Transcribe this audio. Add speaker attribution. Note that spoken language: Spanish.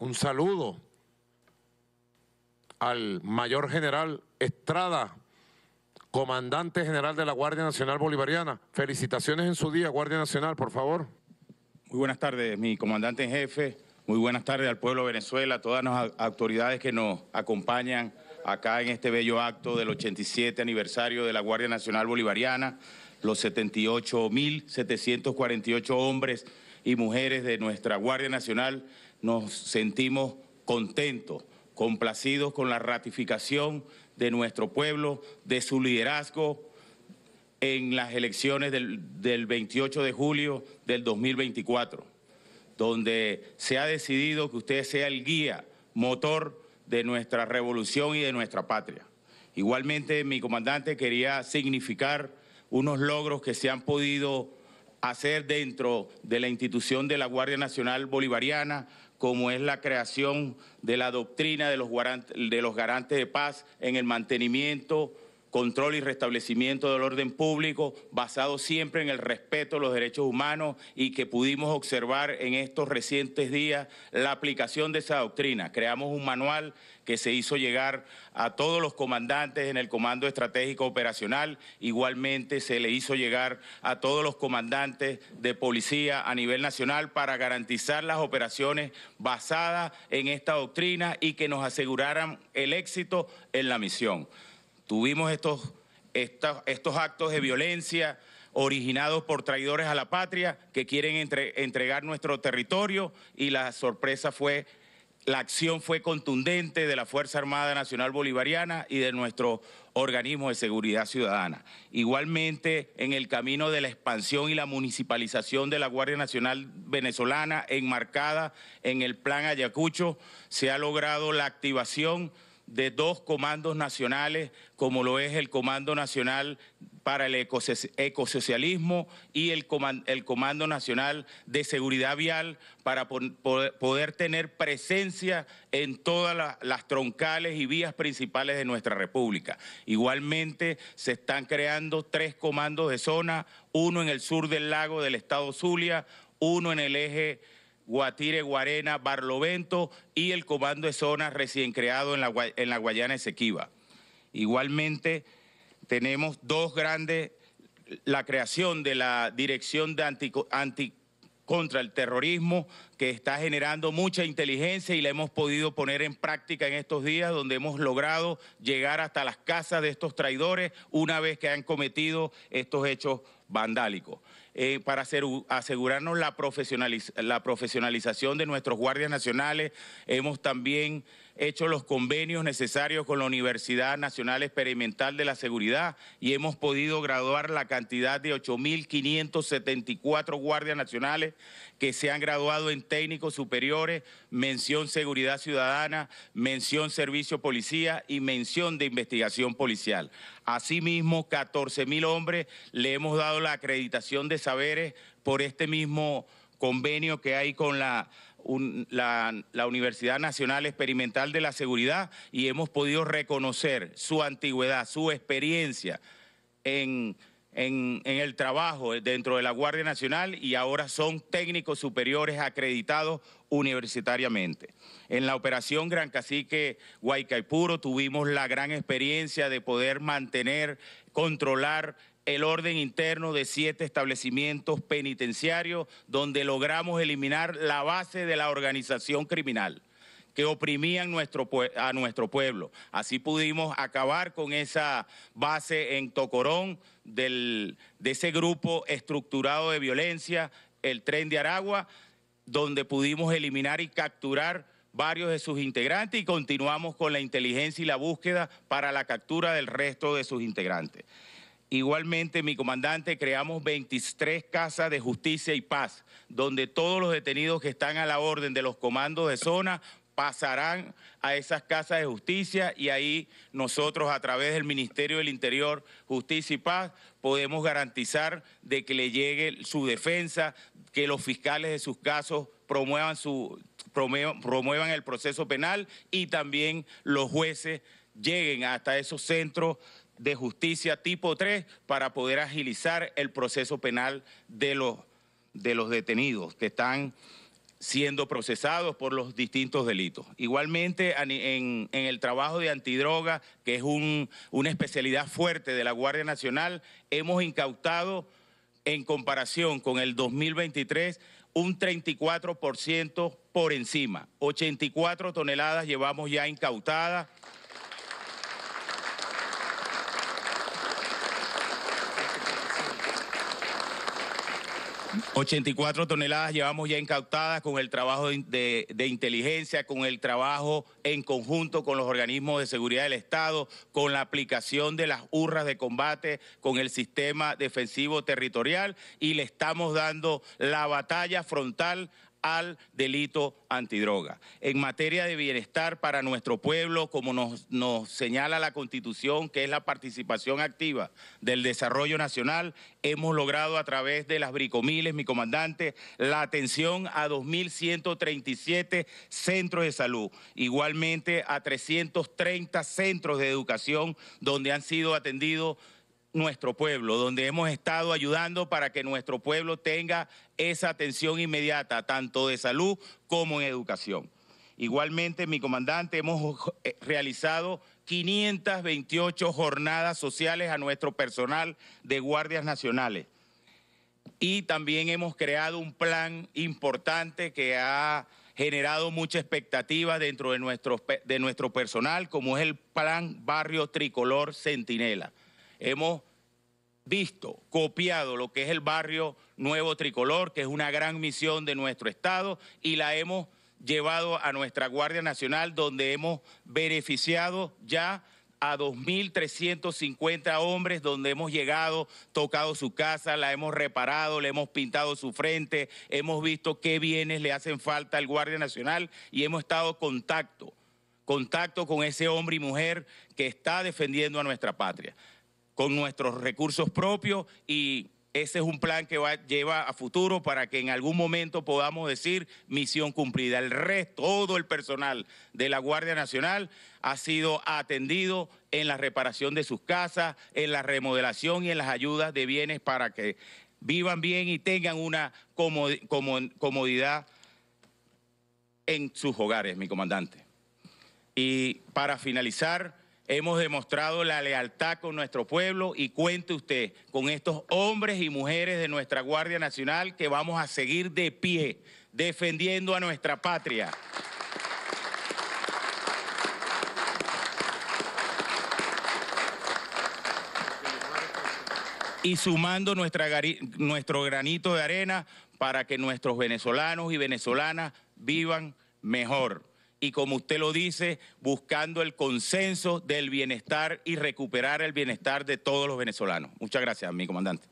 Speaker 1: un saludo al mayor general Estrada, comandante general de la Guardia Nacional Bolivariana. Felicitaciones en su día, Guardia Nacional, por favor. Muy buenas tardes, mi comandante en jefe. Muy buenas tardes al pueblo de Venezuela, a todas las autoridades que nos acompañan acá en este bello acto del 87 aniversario de la Guardia Nacional Bolivariana, los 78.748 hombres y mujeres de nuestra Guardia Nacional nos sentimos contentos, complacidos con la ratificación de nuestro pueblo, de su liderazgo en las elecciones del, 28 de julio del 2024, donde se ha decidido que usted sea el guía, motor de nuestra revolución y de nuestra patria. Igualmente, mi comandante quería significar unos logros que se han podido hacer dentro de la institución de la Guardia Nacional Bolivariana como es la creación de la doctrina de los, de los garantes de paz en el mantenimiento control y restablecimiento del orden público basado siempre en el respeto a los derechos humanos y que pudimos observar en estos recientes días la aplicación de esa doctrina. Creamos un manual que se hizo llegar a todos los comandantes en el Comando Estratégico Operacional, igualmente se le hizo llegar a todos los comandantes de policía a nivel nacional para garantizar las operaciones basadas en esta doctrina y que nos aseguraran el éxito en la misión. Tuvimos estos, estos actos de violencia originados por traidores a la patria que quieren entregar nuestro territorio y la sorpresa fue, la acción fue contundente de la Fuerza Armada Nacional Bolivariana y de nuestro organismo de seguridad ciudadana. Igualmente, en el camino de la expansión y la municipalización de la Guardia Nacional venezolana, enmarcada en el Plan Ayacucho, se ha logrado la activación de dos comandos nacionales, como lo es el Comando Nacional para el Ecosocialismo y el, Comando Nacional de Seguridad Vial, para poder tener presencia en todas las troncales y vías principales de nuestra República. Igualmente, se están creando tres comandos de zona, uno en el sur del lago del estado Zulia, uno en el eje Guatire, Guarena, Barlovento y el Comando de Zonas recién creado en la, en la Guayana Esequiba. Igualmente, tenemos dos grandes, la creación de la Dirección de Antico, Anti, contra el terrorismo que está generando mucha inteligencia y la hemos podido poner en práctica en estos días donde hemos logrado llegar hasta las casas de estos traidores una vez que han cometido estos hechos vandálicos. Eh, para asegurarnos la profesionalización de nuestros guardias nacionales, hemos también hecho los convenios necesarios con la Universidad Nacional Experimental de la Seguridad y hemos podido graduar la cantidad de 8.574 guardias nacionales que se han graduado en técnicos superiores, mención seguridad ciudadana, mención servicio policía y mención de investigación policial. Asimismo, 14.000 hombres le hemos dado la acreditación de saberes por este mismo convenio que hay con la la, Universidad Nacional Experimental de la Seguridad y hemos podido reconocer su antigüedad, su experiencia en en, en, el trabajo dentro de la Guardia Nacional y ahora son técnicos superiores acreditados universitariamente. En la operación Gran Cacique Guaycaipuro tuvimos la gran experiencia de poder mantener, controlar el orden interno de siete establecimientos penitenciarios donde logramos eliminar la base de la organización criminal que oprimían a nuestro pueblo. Así pudimos acabar con esa base en Tocorón del, de ese grupo estructurado de violencia, el tren de Aragua, donde pudimos eliminar y capturar varios de sus integrantes y continuamos con la inteligencia y la búsqueda para la captura del resto de sus integrantes. Igualmente, mi comandante, creamos 23 casas de justicia y paz, donde todos los detenidos que están a la orden de los comandos de zona pasarán a esas casas de justicia y ahí nosotros a través del Ministerio del Interior, Justicia y Paz podemos garantizar de que le llegue su defensa, que los fiscales de sus casos promuevan, su, promuevan el proceso penal y también los jueces lleguen hasta esos centros de justicia tipo 3 para poder agilizar el proceso penal de los, de los detenidos que están siendo procesados por los distintos delitos. Igualmente, en, el trabajo de antidroga, que es una especialidad fuerte de la Guardia Nacional, hemos incautado, en comparación con el 2023, un 34% por encima. 84 toneladas llevamos ya incautadas. 84 toneladas llevamos ya incautadas con el trabajo de, inteligencia, con el trabajo en conjunto con los organismos de seguridad del Estado, con la aplicación de las urras de combate, con el sistema defensivo territorial y le estamos dando la batalla frontal al delito antidroga. En materia de bienestar para nuestro pueblo, como nos, señala la Constitución, que es la participación activa del desarrollo nacional, hemos logrado a través de las bricomiles, mi comandante, la atención a 2.137 centros de salud, igualmente a 330 centros de educación donde han sido atendidos nuestro pueblo, donde hemos estado ayudando para que nuestro pueblo tenga esa atención inmediata, tanto de salud como en educación. Igualmente, mi comandante, hemos eh, realizado 528 jornadas sociales a nuestro personal de guardias nacionales. Y también hemos creado un plan importante que ha generado mucha expectativa dentro de nuestro, de nuestro personal, como es el plan Barrio Tricolor Centinela hemos visto, copiado lo que es el barrio nuevo tricolor, que es una gran misión de nuestro Estado, y la hemos llevado a nuestra Guardia Nacional, donde hemos beneficiado ya a 2.350 hombres donde hemos llegado, tocado su casa, la hemos reparado, le hemos pintado su frente, hemos visto qué bienes le hacen falta al Guardia Nacional y hemos estado en contacto, contacto con ese hombre y mujer que está defendiendo a nuestra patria con nuestros recursos propios y ese es un plan que lleva a futuro para que en algún momento podamos decir misión cumplida. El resto, todo el personal de la Guardia Nacional ha sido atendido en la reparación de sus casas, en la remodelación y en las ayudas de bienes para que vivan bien y tengan una comodidad en sus hogares, mi comandante. Y para finalizar, Hemos demostrado la lealtad con nuestro pueblo y cuente usted con estos hombres y mujeres de nuestra Guardia Nacional que vamos a seguir de pie defendiendo a nuestra patria. y sumando nuestro granito de arena para que nuestros venezolanos y venezolanas vivan mejor y como usted lo dice, buscando el consenso del bienestar y recuperar el bienestar de todos los venezolanos. Muchas gracias, mi comandante.